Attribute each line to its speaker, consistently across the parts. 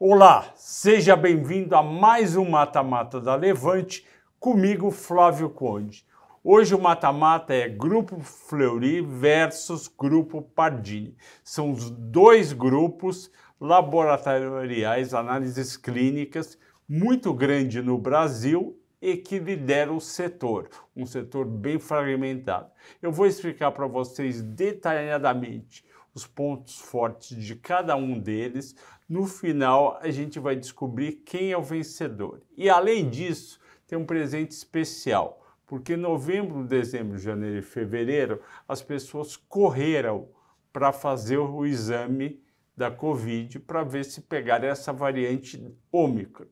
Speaker 1: Olá, seja bem-vindo a mais um Mata-Mata da Levante, comigo Flávio Conde. Hoje o mata-mata é Grupo Fleury versus Grupo Pardini. São os dois grupos laboratoriais, análises clínicas, muito grande no Brasil e que lidera o setor, um setor bem fragmentado. Eu vou explicar para vocês detalhadamente os pontos fortes de cada um deles. No final, a gente vai descobrir quem é o vencedor. E além disso, tem um presente especial, porque novembro, dezembro, janeiro e fevereiro as pessoas correram para fazer o exame da Covid para ver se pegaram essa variante Ômicron.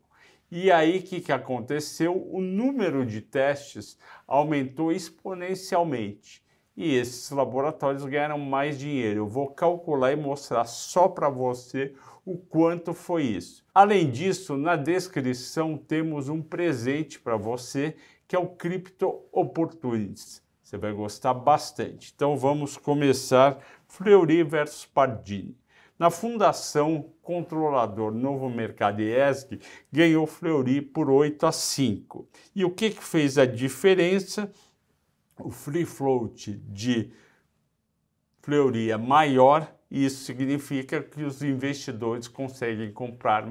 Speaker 1: E aí, o que, que aconteceu? O número de testes aumentou exponencialmente e esses laboratórios ganharam mais dinheiro. Eu vou calcular e mostrar só para você o quanto foi isso. Além disso, na descrição temos um presente para você que é o Crypto Opportunities. Você vai gostar bastante. Então vamos começar Fleury versus Pardini. Na Fundação Controlador Novo Mercado ESG, ganhou Fleury por 8 a 5. E o que, que fez a diferença? o free float de Fleury é maior, isso significa que os investidores conseguem comprar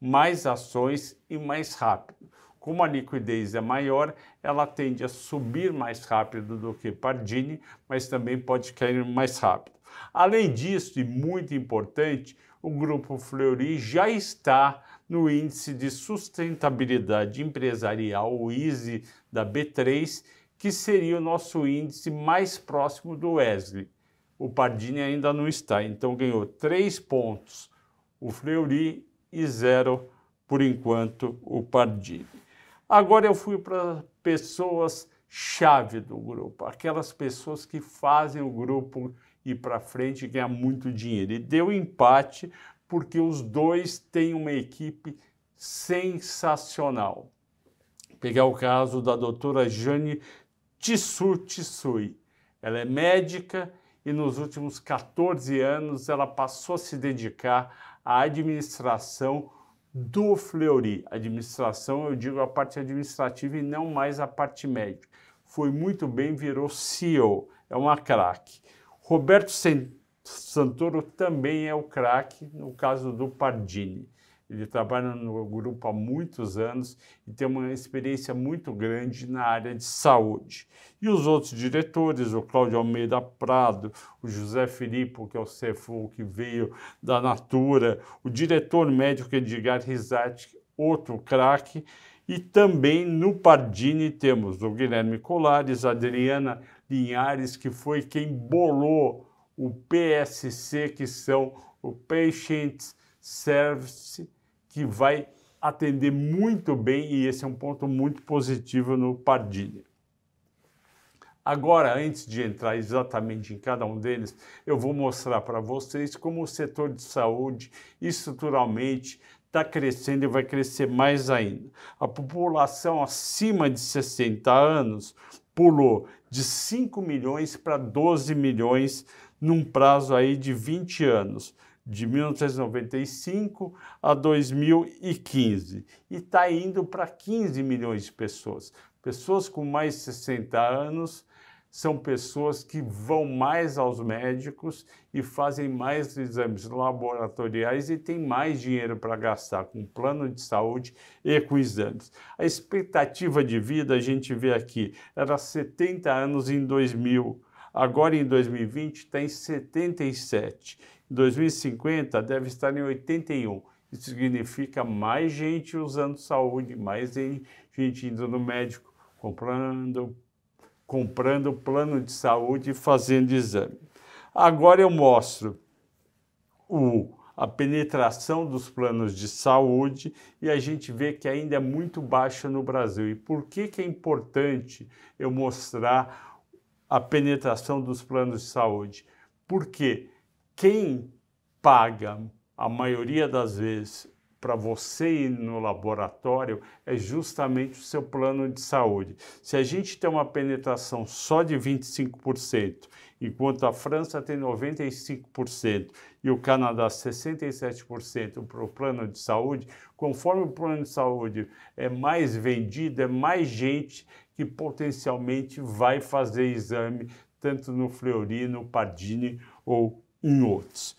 Speaker 1: mais ações e mais rápido. Como a liquidez é maior, ela tende a subir mais rápido do que Pardini, mas também pode cair mais rápido. Além disso, e muito importante, o grupo Fleury já está no índice de sustentabilidade empresarial, o ISE da B3, que seria o nosso índice mais próximo do Wesley. O Pardini ainda não está, então ganhou 3 pontos o Fleury e 0 por enquanto o Pardini. Agora eu fui para pessoas chave do grupo, aquelas pessoas que fazem o grupo ir para frente e ganhar muito dinheiro. E deu empate porque os dois têm uma equipe sensacional. Pegar o caso da doutora Jane Tissur Tissui. Ela é médica e nos últimos 14 anos ela passou a se dedicar à administração do Fleury. Administração, eu digo a parte administrativa e não mais a parte médica. Foi muito bem, virou CEO, é uma craque. Roberto Santoro também é o craque, no caso do Pardini. Ele trabalha no grupo há muitos anos e tem uma experiência muito grande na área de saúde. E os outros diretores, o Cláudio Almeida Prado, o José Filippo, que é o CFO que veio da Natura, o diretor médico Edgar Rizati, outro craque, e também no Pardini temos o Guilherme Colares, a Adriana Linhares, que foi quem bolou o PSC, que são o Patient Service que vai atender muito bem e esse é um ponto muito positivo no Pardini. Agora, antes de entrar exatamente em cada um deles, eu vou mostrar para vocês como o setor de saúde estruturalmente está crescendo e vai crescer mais ainda. A população acima de 60 anos pulou de 5 milhões para 12 milhões num prazo aí de 20 anos de 1995 a 2015 e está indo para 15 milhões de pessoas. Pessoas com mais de 60 anos são pessoas que vão mais aos médicos e fazem mais exames laboratoriais e têm mais dinheiro para gastar com plano de saúde e com exames. A expectativa de vida, a gente vê aqui, era 70 anos em 2000. Agora, em 2020, está em 77 2050 deve estar em 81. Isso significa mais gente usando saúde, mais gente indo no médico, comprando, comprando plano de saúde e fazendo exame. Agora eu mostro o, a penetração dos planos de saúde e a gente vê que ainda é muito baixa no Brasil. E por que, que é importante eu mostrar a penetração dos planos de saúde? Porque quem paga a maioria das vezes para você ir no laboratório é justamente o seu plano de saúde. Se a gente tem uma penetração só de 25%, enquanto a França tem 95% e o Canadá 67% para o plano de saúde, conforme o plano de saúde é mais vendido, é mais gente que potencialmente vai fazer exame tanto no Fleurino, no Pardini ou em outros.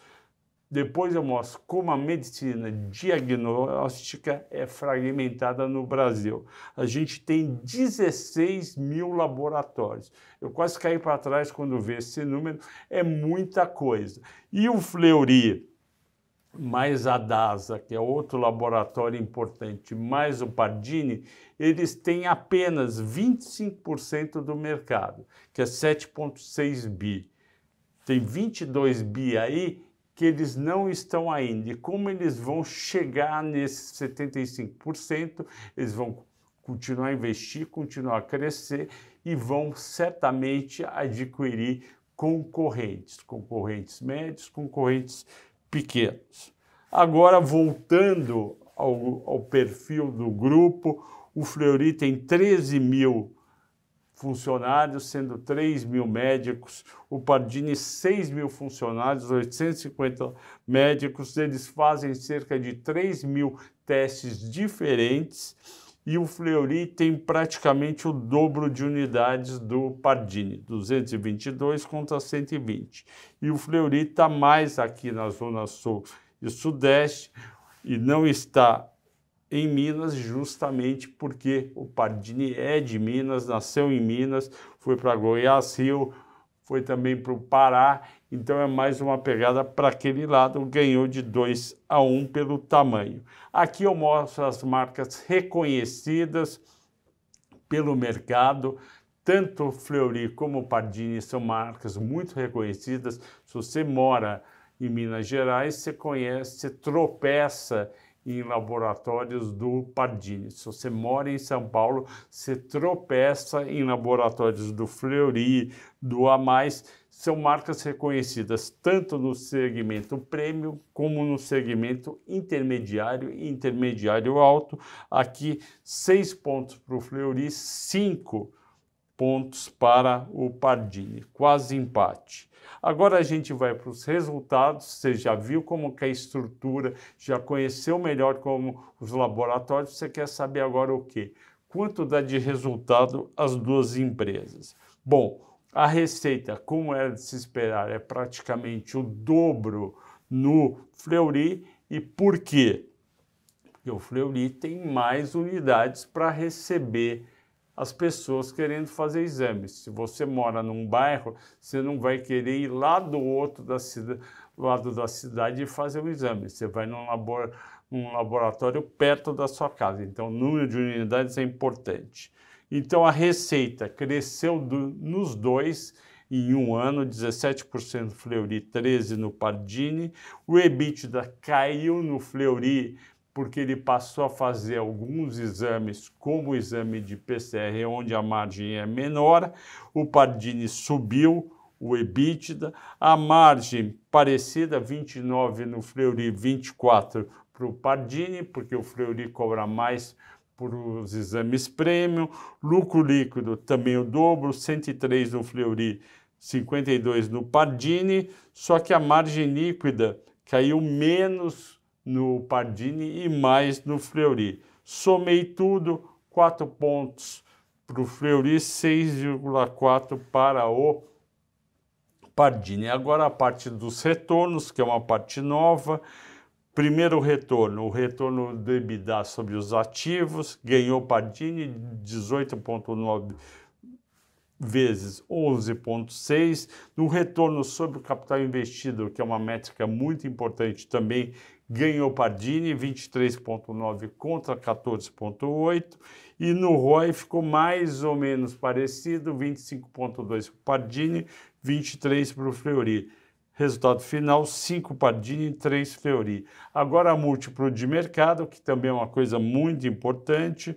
Speaker 1: Depois eu mostro como a medicina diagnóstica é fragmentada no Brasil. A gente tem 16 mil laboratórios. Eu quase caí para trás quando vi esse número, é muita coisa. E o Fleury, mais a DASA, que é outro laboratório importante, mais o Pardini, eles têm apenas 25% do mercado, que é 7,6 bi. Tem 22 bi aí que eles não estão ainda. E como eles vão chegar nesses 75%, eles vão continuar a investir, continuar a crescer e vão certamente adquirir concorrentes, concorrentes médios, concorrentes pequenos. Agora, voltando ao, ao perfil do grupo, o Fleury tem 13 mil funcionários, sendo 3 mil médicos, o Pardini 6 mil funcionários, 850 médicos, eles fazem cerca de 3 mil testes diferentes e o Fleury tem praticamente o dobro de unidades do Pardini, 222 contra 120. E o Fleury está mais aqui na Zona Sul e Sudeste e não está em Minas, justamente porque o Pardini é de Minas, nasceu em Minas, foi para Goiás, Rio, foi também para o Pará, então é mais uma pegada para aquele lado, ganhou de 2 a 1 um pelo tamanho. Aqui eu mostro as marcas reconhecidas pelo mercado, tanto Fleury como Pardini são marcas muito reconhecidas. Se você mora em Minas Gerais, você conhece, você tropeça em laboratórios do Pardini. Se você mora em São Paulo, você tropeça em laboratórios do Fleury, do Amais. são marcas reconhecidas tanto no segmento prêmio como no segmento intermediário e intermediário alto. Aqui, seis pontos para o Fleury, cinco para pontos para o Pardini, quase empate. Agora a gente vai para os resultados, você já viu como é a estrutura, já conheceu melhor como os laboratórios, você quer saber agora o quê? Quanto dá de resultado as duas empresas? Bom, a receita, como era de se esperar, é praticamente o dobro no Fleury. E por quê? Porque o Fleury tem mais unidades para receber as pessoas querendo fazer exames. Se você mora num bairro, você não vai querer ir lá do outro da lado da cidade e fazer o exame. Você vai num, labor, num laboratório perto da sua casa. Então, o número de unidades é importante. Então, a receita cresceu do, nos dois em um ano, 17% Fleury, 13% no Pardini. O EBITDA caiu no Fleury porque ele passou a fazer alguns exames, como o exame de PCR, onde a margem é menor, o Pardini subiu, o EBITDA, a margem parecida, 29 no Fleury, 24 para o Pardini, porque o Fleury cobra mais por os exames premium, lucro líquido também o dobro, 103 no Fleury, 52 no Pardini, só que a margem líquida caiu menos no Pardini e mais no Fleury. Somei tudo, 4 pontos para o Fleury, 6,4 para o Pardini. Agora a parte dos retornos, que é uma parte nova. Primeiro retorno, o retorno do EBITDA sobre os ativos, ganhou Pardini 18,9 vezes 11,6. No retorno sobre o capital investido, que é uma métrica muito importante também, ganhou Pardini, 23,9 contra 14,8, e no Roy ficou mais ou menos parecido, 25,2 para Pardini, 23 para o Fleury. Resultado final: 5 Pardini 3 Fleury. Agora, múltiplo de mercado, que também é uma coisa muito importante,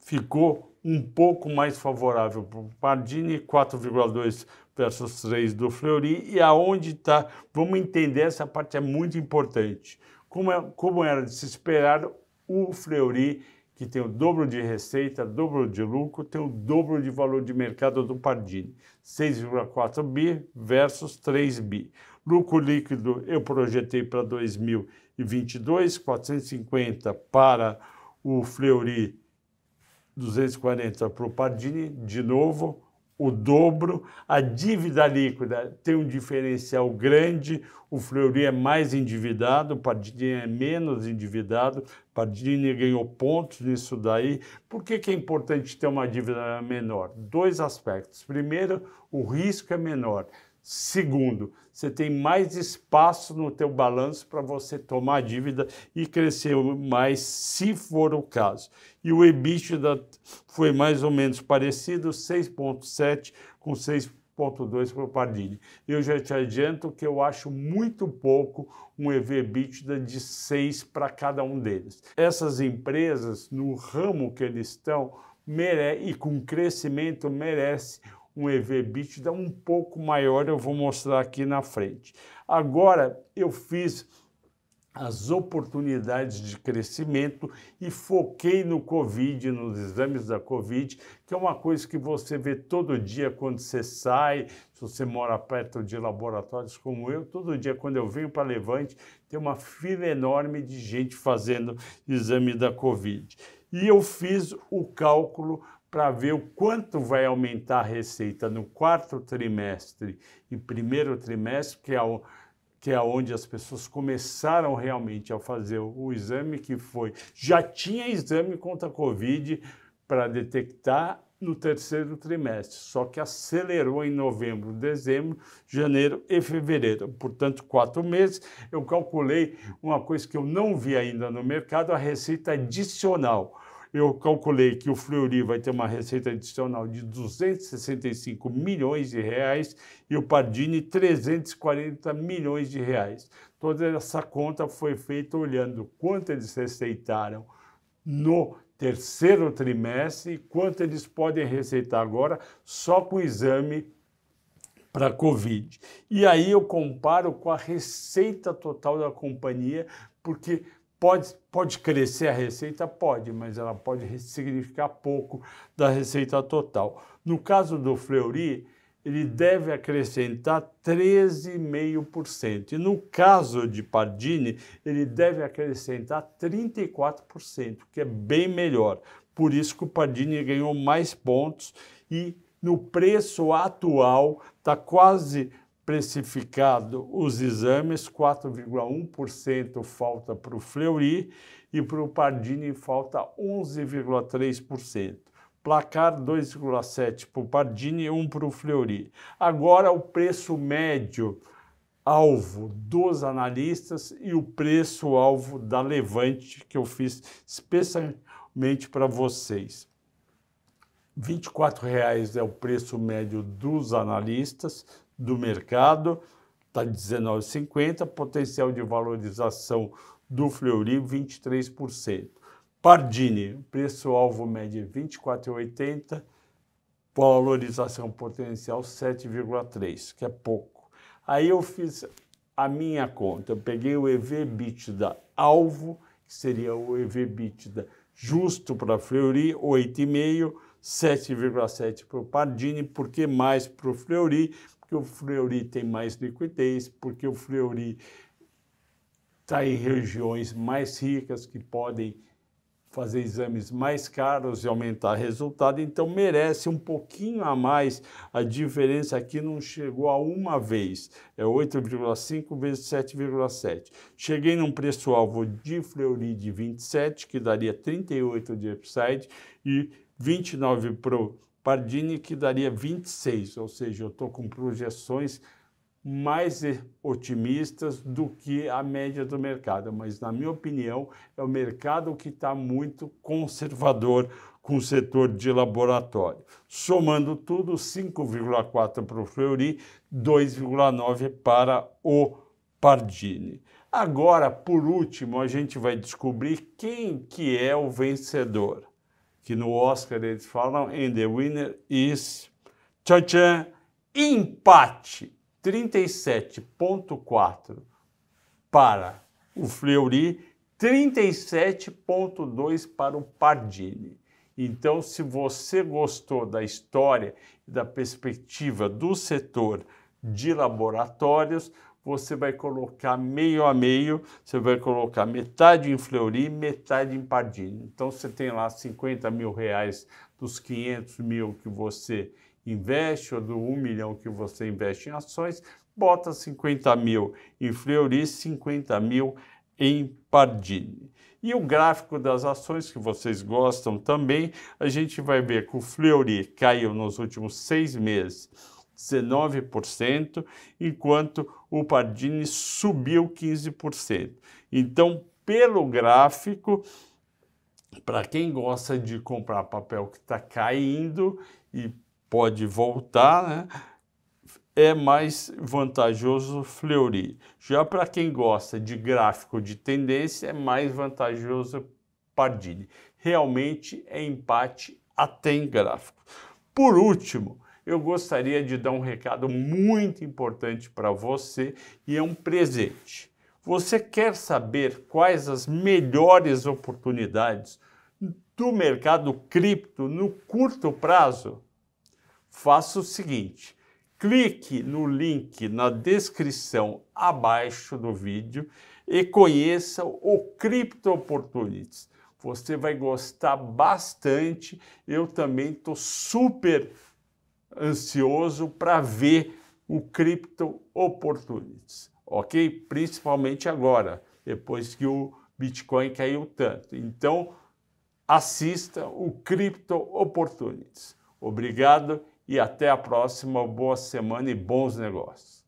Speaker 1: ficou um pouco mais favorável para o Pardini, 4,2 versus 3 do Fleury, e aonde está, vamos entender, essa parte é muito importante. Como, é, como era de se esperar, o Fleury, que tem o dobro de receita, dobro de lucro, tem o dobro de valor de mercado do Pardini, 6,4 bi versus 3 bi. Lucro líquido eu projetei para 2022, 450 para o Fleury 240 para o Pardini, de novo, o dobro. A dívida líquida tem um diferencial grande, o Fleury é mais endividado, o Pardini é menos endividado, Pardini ganhou pontos nisso daí. Por que, que é importante ter uma dívida menor? Dois aspectos. Primeiro, o risco é menor. Segundo, você tem mais espaço no teu balanço para você tomar dívida e crescer mais, se for o caso. E o EBITDA foi mais ou menos parecido, 6.7 com 6.2 para o Pardini. Eu já te adianto que eu acho muito pouco um EV/EBITDA de 6 para cada um deles. Essas empresas, no ramo que eles estão, mere e com crescimento, merece um EV/EBITDA um pouco maior, eu vou mostrar aqui na frente. Agora, eu fiz as oportunidades de crescimento e foquei no Covid, nos exames da Covid, que é uma coisa que você vê todo dia quando você sai, se você mora perto de laboratórios como eu, todo dia quando eu venho para Levante, tem uma fila enorme de gente fazendo exame da Covid. E eu fiz o cálculo para ver o quanto vai aumentar a receita no quarto trimestre e primeiro trimestre, que é, o, que é onde as pessoas começaram realmente a fazer o, o exame, que foi. Já tinha exame contra a Covid para detectar no terceiro trimestre, só que acelerou em novembro, dezembro, janeiro e fevereiro. Portanto, quatro meses. Eu calculei uma coisa que eu não vi ainda no mercado, a receita adicional eu calculei que o Fleury vai ter uma receita adicional de 265 milhões de reais e o Pardini 340 milhões de reais. Toda essa conta foi feita olhando quanto eles receitaram no terceiro trimestre e quanto eles podem receitar agora só com o exame para Covid. E aí eu comparo com a receita total da companhia, porque Pode, pode crescer a receita? Pode, mas ela pode significar pouco da receita total. No caso do Fleury, ele deve acrescentar 13,5%. E no caso de Pardini, ele deve acrescentar 34%, que é bem melhor. Por isso que o Pardini ganhou mais pontos e no preço atual está quase precificado os exames, 4,1% falta para o Fleury e para o Pardini falta 11,3%. Placar 2,7 para o Pardini e 1 para o Fleury. Agora o preço médio alvo dos analistas e o preço alvo da Levante que eu fiz especialmente para vocês. R$ 24,00 é o preço médio dos analistas do mercado, está 19,50, potencial de valorização do Fleury 23%. Pardini, preço-alvo médio 24,80, é valorização potencial 7,3, que é pouco. Aí eu fiz a minha conta, eu peguei o EV/EBITDA alvo, que seria o EV/EBITDA justo para Fleury 8,5 7,7 para o Pardini, por que mais para o Fleury? Porque o Fleury tem mais liquidez, porque o Fleury está em regiões mais ricas que podem fazer exames mais caros e aumentar resultado, então merece um pouquinho a mais. A diferença aqui não chegou a uma vez, é 8,5 vezes 7,7. Cheguei num preço-alvo de Fleury de 27, que daria 38 de upside, e 29 para o Pardini, que daria 26, ou seja, eu estou com projeções mais otimistas do que a média do mercado, mas na minha opinião é o mercado que está muito conservador com o setor de laboratório. Somando tudo, 5,4 para o Fleury, 2,9 para o Pardini. Agora, por último, a gente vai descobrir quem que é o vencedor que no Oscar eles falam, and the winner is tchan, tchan, empate 37.4 para o Fleury, 37.2 para o Pardini. Então, se você gostou da história e da perspectiva do setor de laboratórios, você vai colocar meio a meio, você vai colocar metade em Fleury, metade em Pardini. Então você tem lá 50 mil reais dos 500 mil que você investe, ou do 1 milhão que você investe em ações, bota 50 mil em Fleury, 50 mil em Pardini. E o gráfico das ações que vocês gostam também, a gente vai ver que o Fleury caiu nos últimos seis meses 19%, enquanto o Pardini subiu 15%. Então, pelo gráfico, para quem gosta de comprar papel que está caindo e pode voltar, né, é mais vantajoso Fleury. Já para quem gosta de gráfico de tendência, é mais vantajoso Pardini. Realmente é empate até em gráfico. Por último, eu gostaria de dar um recado muito importante para você e é um presente. Você quer saber quais as melhores oportunidades do mercado cripto no curto prazo? Faça o seguinte: clique no link na descrição abaixo do vídeo e conheça o Crypto Opportunities. Você vai gostar bastante. Eu também estou super ansioso para ver o Crypto Opportunities, ok? Principalmente agora, depois que o Bitcoin caiu tanto. Então, assista o Crypto Opportunities. Obrigado e até a próxima. Boa semana e bons negócios.